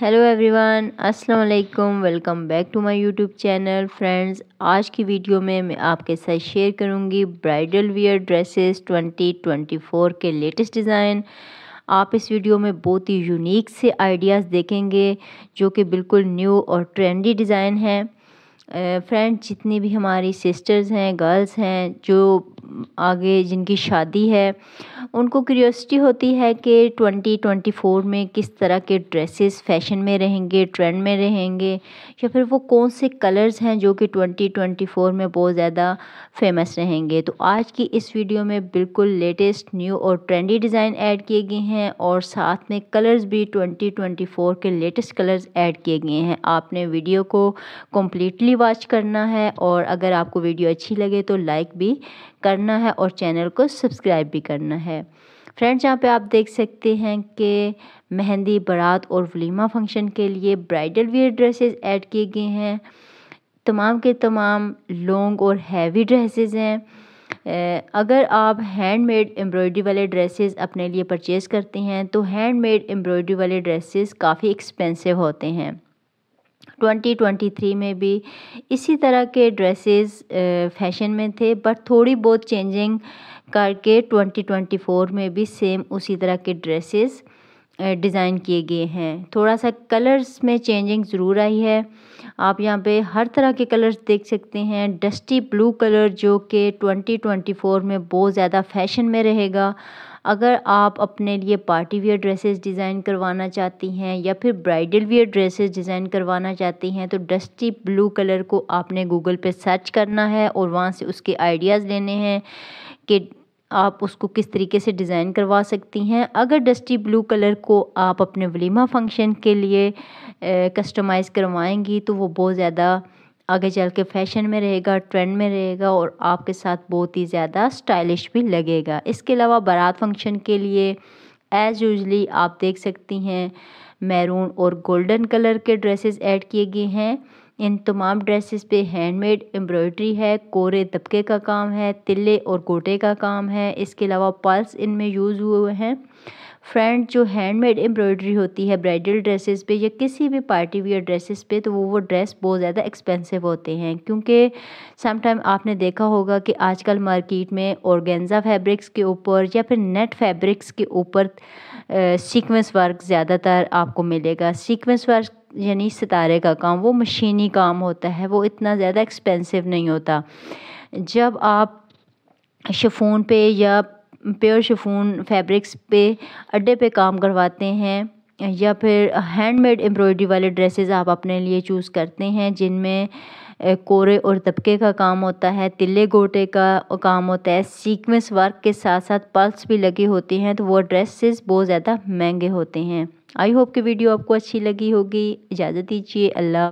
hello everyone अस्सलाम वालेकुम welcome back to my YouTube channel friends आज की वीडियो में मैं आपके साथ शेयर करूंगी ब्राइडल वियर ड्रेसेस 2024 के लेटेस्ट डिज़ाइन आप इस वीडियो में बहुत ही यूनिक से आइडियाज़ देखेंगे जो कि बिल्कुल न्यू और ट्रेंडी डिज़ाइन है फ्रेंड जितनी भी हमारी सिस्टर्स हैं गर्ल्स हैं जो आगे जिनकी शादी है उनको क्यूरियोसिटी होती है कि 2024 में किस तरह के ड्रेसेस फैशन में रहेंगे ट्रेंड में रहेंगे या फिर वो कौन से कलर्स हैं जो कि 2024 में बहुत ज़्यादा फेमस रहेंगे तो आज की इस वीडियो में बिल्कुल लेटेस्ट न्यू और ट्रेंडी डिज़ाइन ऐड किए गए हैं और साथ में कलर्स भी 2024 के लेटेस्ट कलर्स ऐड किए गए हैं आपने वीडियो को कम्प्लीटली वॉच करना है और अगर आपको वीडियो अच्छी लगे तो लाइक भी करना है और चैनल को सब्सक्राइब भी करना है फ्रेंड्स यहाँ पे आप देख सकते हैं कि मेहंदी बारात और वलीमा फंक्शन के लिए ब्राइडल वेयर ड्रेसेस ऐड किए गए हैं तमाम के तमाम लॉन्ग और हैवी ड्रेसेस हैं अगर आप हैंडमेड एम्ब्रॉयडरी वाले ड्रेसेस अपने लिए परचेज़ करते हैं तो हैंडमेड एम्ब्रॉयडरी वाले ड्रेसेस काफ़ी एक्सपेंसिव होते हैं ट्वेंटी ट्वेंटी थ्री में भी इसी तरह के ड्रेसेस फैशन में थे बट थोड़ी बहुत चेंजिंग करके ट्वेंटी ट्वेंटी फोर में भी सेम उसी तरह के ड्रेसेस डिज़ाइन किए गए हैं थोड़ा सा कलर्स में चेंजिंग ज़रूर आई है आप यहाँ पे हर तरह के कलर्स देख सकते हैं डस्टी ब्लू कलर जो कि 2024 में बहुत ज़्यादा फैशन में रहेगा अगर आप अपने लिए पार्टी वियर ड्रेसेस डिज़ाइन करवाना चाहती हैं या फिर ब्राइडल वियर ड्रेसेस डिज़ाइन करवाना चाहती हैं तो डस्टी ब्लू कलर को आपने गूगल पे सर्च करना है और वहाँ से उसके आइडियाज़ लेने हैं कि आप उसको किस तरीके से डिज़ाइन करवा सकती हैं अगर डस्टी ब्लू कलर को आप अपने वलीमा फंक्शन के लिए कस्टमाइज़ करवाएंगी तो वो बहुत ज़्यादा आगे चल के फैशन में रहेगा ट्रेंड में रहेगा और आपके साथ बहुत ही ज़्यादा स्टाइलिश भी लगेगा इसके अलावा बारात फंक्शन के लिए एज़ यूजली आप देख सकती हैं मैरून और गोल्डन कलर के ड्रेसेस ऐड किए गए हैं इन तमाम ड्रेसेस पे हैंडमेड एम्ब्रॉयडरी है कोरे तबके का काम है तिल्ले और गोटे का काम है इसके अलावा पल्स इनमें यूज़ हुए हैं फ्रेंड जो हैंडमेड एम्ब्रॉयडरी होती है ब्राइडल ड्रेसेस पे या किसी भी पार्टी वियर ड्रेसेस पे तो वो वो ड्रेस बहुत ज़्यादा एक्सपेंसिव होते हैं क्योंकि समटाइम आपने देखा होगा कि आजकल मार्केट में ऑर्गेंजा फैब्रिक्स के ऊपर या फिर नेट फैब्रिक्स के ऊपर सीक्वेंस वर्क ज़्यादातर आपको मिलेगा सीक्वेंस वर्क यानी सितारे का काम वो मशीनी काम होता है वो इतना ज़्यादा एक्सपेंसिव नहीं होता जब आप शफून पे या प्योर शफून फैब्रिक्स पे अड्डे पे काम करवाते हैं या फिर हैंडमेड एम्ब्रॉयडरी वाले ड्रेसेस आप अपने लिए चूज़ करते हैं जिनमें कोरे और तबके का काम होता है तिले गोटे का काम होता है सीक्वेंस वर्क के साथ साथ पल्स भी लगी होती हैं तो वो ड्रेसेस बहुत ज़्यादा महंगे होते हैं आई होप कि वीडियो आपको अच्छी लगी होगी इजाज़त दीजिए अल्लाह